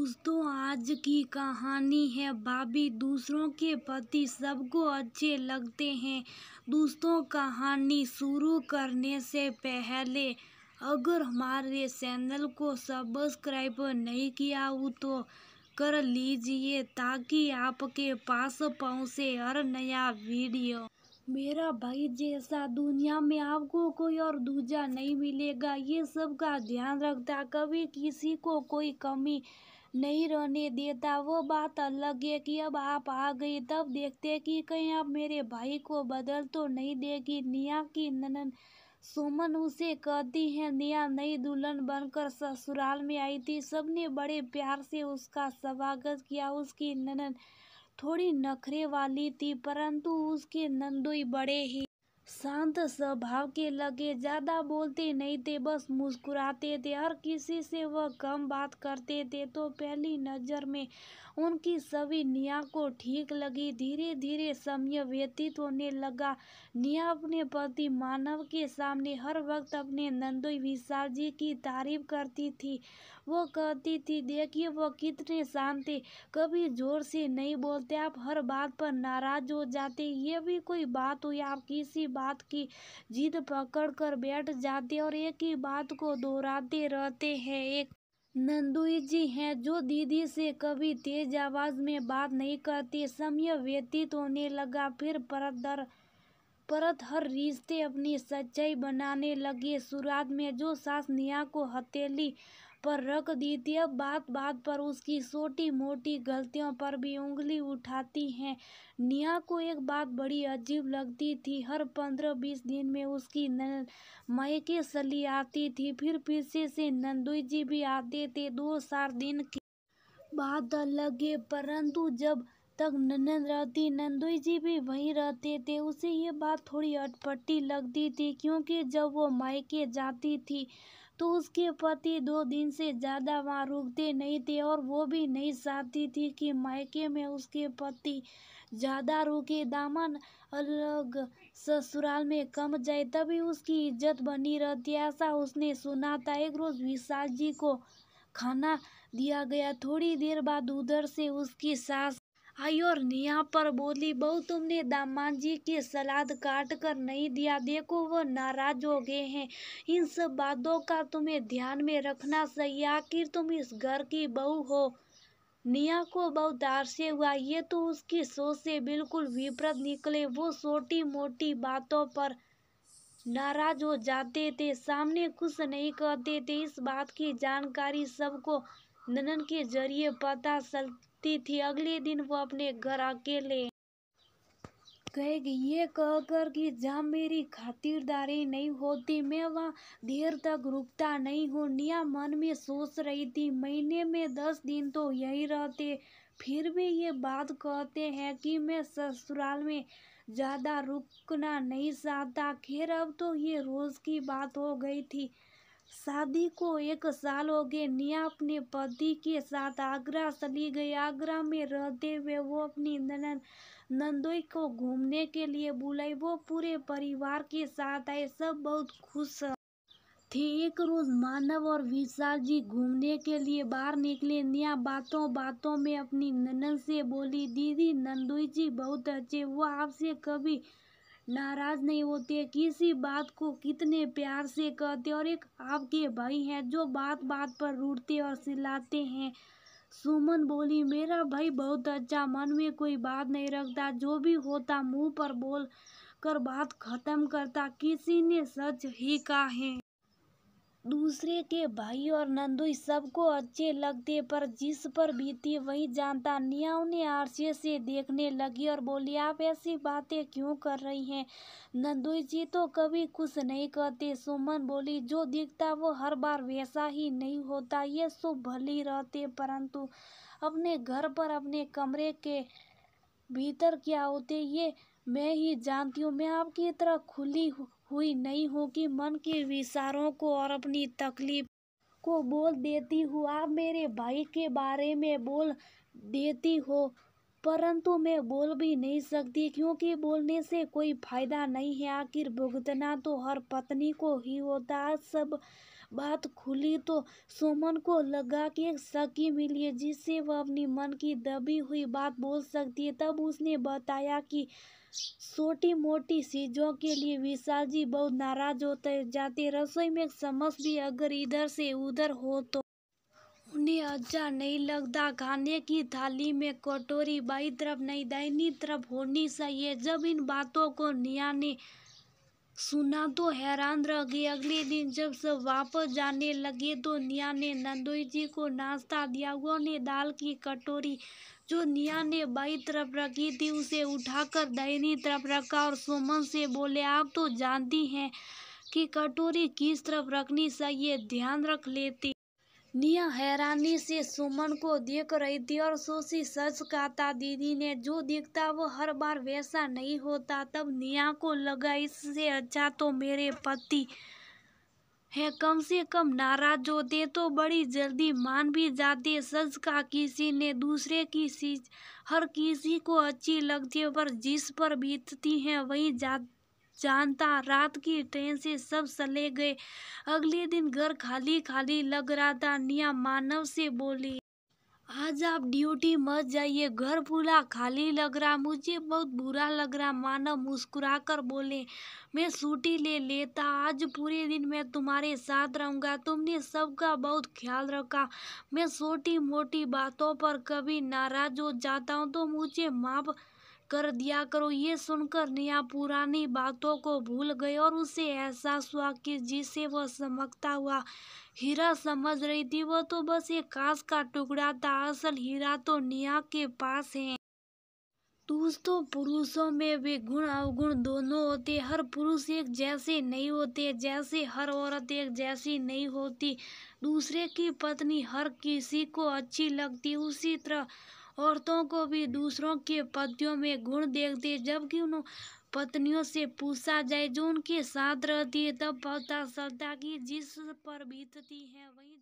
दोस्तों आज की कहानी है बाबी दूसरों के पति सबको अच्छे लगते हैं दोस्तों कहानी शुरू करने से पहले अगर हमारे चैनल को सब्सक्राइब नहीं किया हो तो कर लीजिए ताकि आपके पास पहुँचे हर नया वीडियो मेरा भाई जैसा दुनिया में आपको कोई और दूजा नहीं मिलेगा ये सब का ध्यान रखता कभी किसी को कोई कमी नहीं रहने देता वो बात अलग है कि अब आप आ गई तब देखते कि कहीं आप मेरे भाई को बदल तो नहीं देगी निया की ननन सुमन उसे कहती है निया नई दुल्हन बनकर ससुराल में आई थी सबने बड़े प्यार से उसका स्वागत किया उसकी ननन थोड़ी नखरे वाली थी परंतु उसके नंदोई बड़े ही शांत स्वभाव के लगे ज़्यादा बोलते नहीं थे बस मुस्कुराते थे हर किसी से वह कम बात करते थे तो पहली नज़र में उनकी सभी निया को ठीक लगी धीरे धीरे समय व्यतीत होने लगा निया अपने पति मानव के सामने हर वक्त अपने नंदोई विशाल जी की तारीफ करती थी वो कहती थी देखिए वो कितने शांत थे कभी जोर से नहीं बोलते आप हर बात पर नाराज हो जाते ये भी कोई बात हुई आप किसी बात की जिद पकड़ कर बैठ जाते और एक ही बात को दोहराते रहते हैं एक नंदुई जी हैं जो दीदी से कभी तेज आवाज में बात नहीं करती समय व्यतीत होने लगा फिर परत परत हर रिश्ते अपनी सच्चाई बनाने लगे शुरुआत में जो सास निया को हथेली पर रख देती है बात बात पर उसकी छोटी मोटी गलतियों पर भी उंगली उठाती हैं निया को एक बात बड़ी अजीब लगती थी हर पंद्रह बीस दिन में उसकी मायके सली आती थी फिर पीछे से नंदुई जी भी आते थे दो चार दिन के बाद लगे परंतु जब तक नंदन रहती नंदोई जी भी वहीं रहते थे उसे ये बात थोड़ी अटपटी लगती थी क्योंकि जब वो मायके जाती थी तो उसके पति दो दिन से ज़्यादा वहाँ रुकते नहीं थे और वो भी नहीं चाहती थी कि मायके में उसके पति ज़्यादा रुके दामन अलग ससुराल में कम जाए तभी उसकी इज्जत बनी रहती ऐसा उसने सुना था एक रोज़ विशाल जी को खाना दिया गया थोड़ी देर बाद उधर से उसकी सास और निया पर बोली बहू तुमने दामान जी की सलाद काट कर नहीं दिया देखो वो नाराज हो गए हैं इन सब बातों का तुम्हें ध्यान में रखना सही आखिर तुम इस घर की बहू हो निया को बहुत आरसे हुआ ये तो उसकी सोच से बिल्कुल विपरीत निकले वो छोटी मोटी बातों पर नाराज हो जाते थे सामने कुछ नहीं कहते थे इस बात की जानकारी सबको ननन के जरिए पता चल सकती थी अगले दिन वो अपने घर अकेले कहेगी ये कहकर कि जहाँ मेरी खातिरदारी नहीं होती मैं वहाँ देर तक रुकता नहीं हूँ निया मन में सोच रही थी महीने में दस दिन तो यही रहते फिर भी ये बात कहते हैं कि मैं ससुराल में ज़्यादा रुकना नहीं चाहता खैर अब तो ये रोज़ की बात हो गई थी शादी को एक साल हो गए निया अपने पति के साथ आगरा चली गई आगरा में रहते हुए वो अपनी ननन नंदोई को घूमने के लिए बुलाई वो पूरे परिवार के साथ आए सब बहुत खुश थे एक रोज मानव और विशाल जी घूमने के लिए बाहर निकले निया बातों बातों में अपनी ननन से बोली दीदी नंदोई जी बहुत अच्छे वो आपसे कभी नाराज़ नहीं होते किसी बात को कितने प्यार से कहते और एक आपके भाई हैं जो बात बात पर रूटते और सिलाते हैं सुमन बोली मेरा भाई बहुत अच्छा मन में कोई बात नहीं रखता जो भी होता मुंह पर बोल कर बात खत्म करता किसी ने सच ही कहा है दूसरे के भाई और नंदुई सबको अच्छे लगते पर जिस पर बीती वही जानता निया उन्हें आरसे से देखने लगी और बोली आप ऐसी बातें क्यों कर रही हैं नंदुई जी तो कभी कुछ नहीं कहते सुमन बोली जो दिखता वो हर बार वैसा ही नहीं होता ये सब भले रहते परंतु अपने घर पर अपने कमरे के भीतर क्या होते ये मैं ही जानती हूँ मैं आपकी तरह खुली हूँ हुई नहीं हो कि मन के विचारों को और अपनी तकलीफ को बोल देती हूँ आप मेरे भाई के बारे में बोल देती हो परंतु मैं बोल भी नहीं सकती क्योंकि बोलने से कोई फायदा नहीं है आखिर भुगतना तो हर पत्नी को ही होता सब बात खुली तो सुमन को लगा कि एक सखी मिली है जिससे वह अपनी मन की दबी हुई बात बोल सकती है तब उसने बताया कि छोटी मोटी चीज़ों के लिए विशाल जी बहुत नाराज होते जाते रसोई में समझ भी अगर इधर से उधर हो तो उन्हें अच्छा नहीं लगता खाने की थाली में कटोरी बाई तरफ नहीं दाहिनी तरफ होनी चाहिए जब इन बातों को नियाने सुना तो हैरान रह गए अगले दिन जब सब वापस जाने लगे तो निया ने नंदोई जी को नाश्ता दिया ने दाल की कटोरी जो निया ने बाई तरफ रखी थी उसे उठाकर दाहिनी तरफ रखा और सुमन से बोले आप तो जानती हैं कि कटोरी किस तरफ रखनी चाहिए ध्यान रख लेती निया हैरानी से सुमन को देख रही थी और सोची सच का था दीदी ने जो दिखता वो हर बार वैसा नहीं होता तब निया को लगा इससे अच्छा तो मेरे पति है कम से कम नाराज होते तो बड़ी जल्दी मान भी जाते सच का किसी ने दूसरे की चीज हर किसी को अच्छी लगती है पर जिस पर बीतती है वही जाती जानता रात की ट्रेन से सब चले गए अगले दिन घर खाली खाली लग रहा था निया मानव से बोली आज आप ड्यूटी मत जाइए घर पूरा खाली लग रहा मुझे बहुत बुरा लग रहा मानव मुस्कुरा कर बोले मैं छुट्टी ले लेता आज पूरे दिन मैं तुम्हारे साथ रहूँगा तुमने सबका बहुत ख्याल रखा मैं छोटी मोटी बातों पर कभी नाराज हो जाता हूँ तो मुझे माफ़ कर दिया करो ये सुनकर निया पुरानी बातों को भूल गई और उसे एहसास हुआ कि जिसे वह समकता हुआ हीरा समझ रही थी वह तो बस एक कांस का टुकड़ा था असल हीरा तो निया के पास है दोस्तों पुरुषों में भी गुण अवगुण दोनों होते हर पुरुष एक जैसे नहीं होते जैसे हर औरत एक जैसी नहीं होती दूसरे की पत्नी हर किसी को अच्छी लगती उसी तरह औरतों को भी दूसरों के पतियों में गुण देखते जबकि उन पत्नियों से पूछा जाए जो उनके साथ रहती है तब पता चलता कि जिस पर बीतती है वही